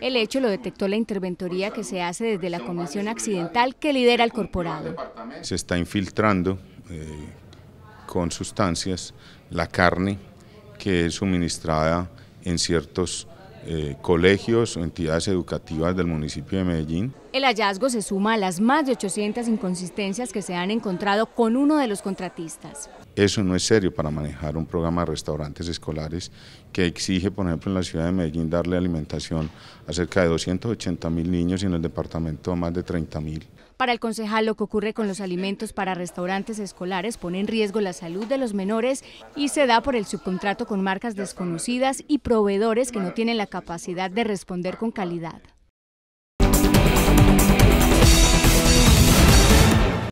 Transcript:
El hecho lo detectó la interventoría que se hace desde la comisión accidental que lidera el corporado. Se está infiltrando eh, con sustancias la carne que es suministrada en ciertos eh, colegios o entidades educativas del municipio de Medellín. El hallazgo se suma a las más de 800 inconsistencias que se han encontrado con uno de los contratistas. Eso no es serio para manejar un programa de restaurantes escolares que exige, por ejemplo, en la ciudad de Medellín darle alimentación a cerca de 280 mil niños y en el departamento a más de 30.000. mil. Para el concejal, lo que ocurre con los alimentos para restaurantes escolares pone en riesgo la salud de los menores y se da por el subcontrato con marcas desconocidas y proveedores que no tienen la capacidad de responder con calidad.